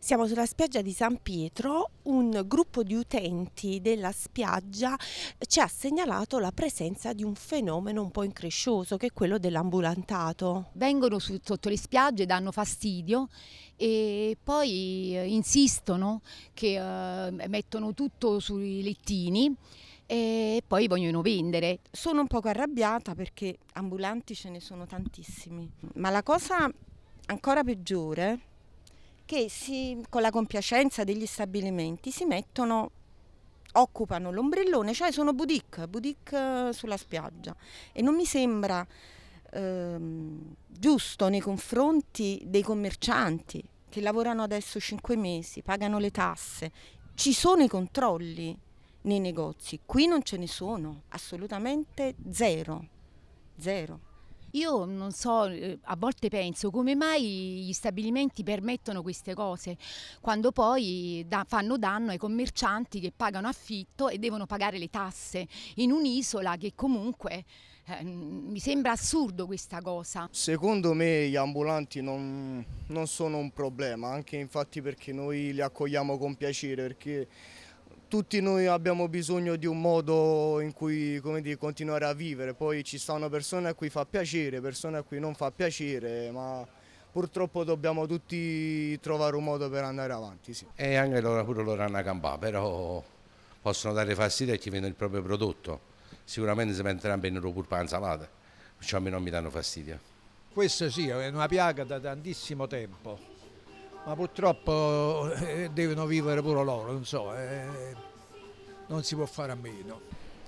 Siamo sulla spiaggia di San Pietro, un gruppo di utenti della spiaggia ci ha segnalato la presenza di un fenomeno un po' increscioso che è quello dell'ambulantato. Vengono su, sotto le spiagge, danno fastidio e poi eh, insistono che uh, mettono tutto sui lettini e poi vogliono vendere. Sono un poco arrabbiata perché ambulanti ce ne sono tantissimi, ma la cosa ancora peggiore che si, con la compiacenza degli stabilimenti si mettono occupano l'ombrellone, cioè sono boutique, boutique eh, sulla spiaggia e non mi sembra ehm, giusto nei confronti dei commercianti che lavorano adesso 5 mesi, pagano le tasse, ci sono i controlli nei negozi, qui non ce ne sono, assolutamente zero, zero. Io non so, eh, a volte penso come mai gli stabilimenti permettono queste cose, quando poi da, fanno danno ai commercianti che pagano affitto e devono pagare le tasse in un'isola che comunque eh, mi sembra assurdo questa cosa. Secondo me gli ambulanti non, non sono un problema, anche infatti perché noi li accogliamo con piacere, perché tutti noi abbiamo bisogno di un modo in cui dire, continuare a vivere, poi ci sono persone a cui fa piacere, persone a cui non fa piacere, ma purtroppo dobbiamo tutti trovare un modo per andare avanti. Sì. E anche loro pure loro hanno campato, però possono dare fastidio a chi vende il proprio prodotto, sicuramente si metteranno bene loro pur panzalate, perciò a me non mi danno fastidio. Questa sì, è una piaga da tantissimo tempo ma purtroppo eh, devono vivere pure loro, non so, eh, non si può fare a meno.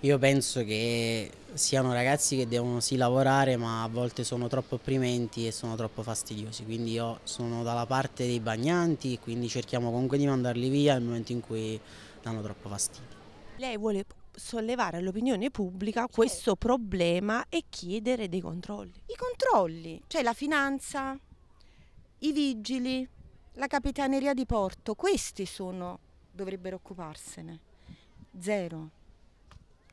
Io penso che siano ragazzi che devono sì lavorare ma a volte sono troppo opprimenti e sono troppo fastidiosi, quindi io sono dalla parte dei bagnanti e quindi cerchiamo comunque di mandarli via nel momento in cui danno troppo fastidio. Lei vuole sollevare all'opinione pubblica questo problema e chiedere dei controlli. I controlli, cioè la finanza, i vigili, la Capitaneria di Porto, questi sono, dovrebbero occuparsene. Zero.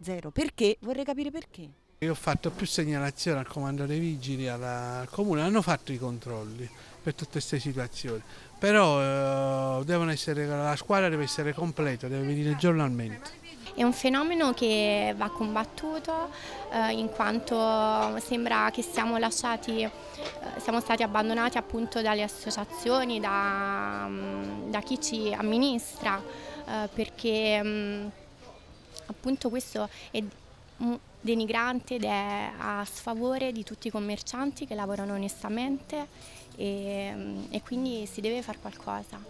Zero. Perché? Vorrei capire perché. Io ho fatto più segnalazioni al comando dei vigili, al comune, hanno fatto i controlli per tutte queste situazioni, però eh, la squadra deve essere completa, deve venire giornalmente. È un fenomeno che va combattuto eh, in quanto sembra che siamo lasciati, eh, siamo stati abbandonati appunto dalle associazioni, da, mm, da chi ci amministra, eh, perché mh, mm, appunto questo è denigrante ed è a sfavore di tutti i commercianti che lavorano onestamente e, mm, e quindi si deve fare qualcosa.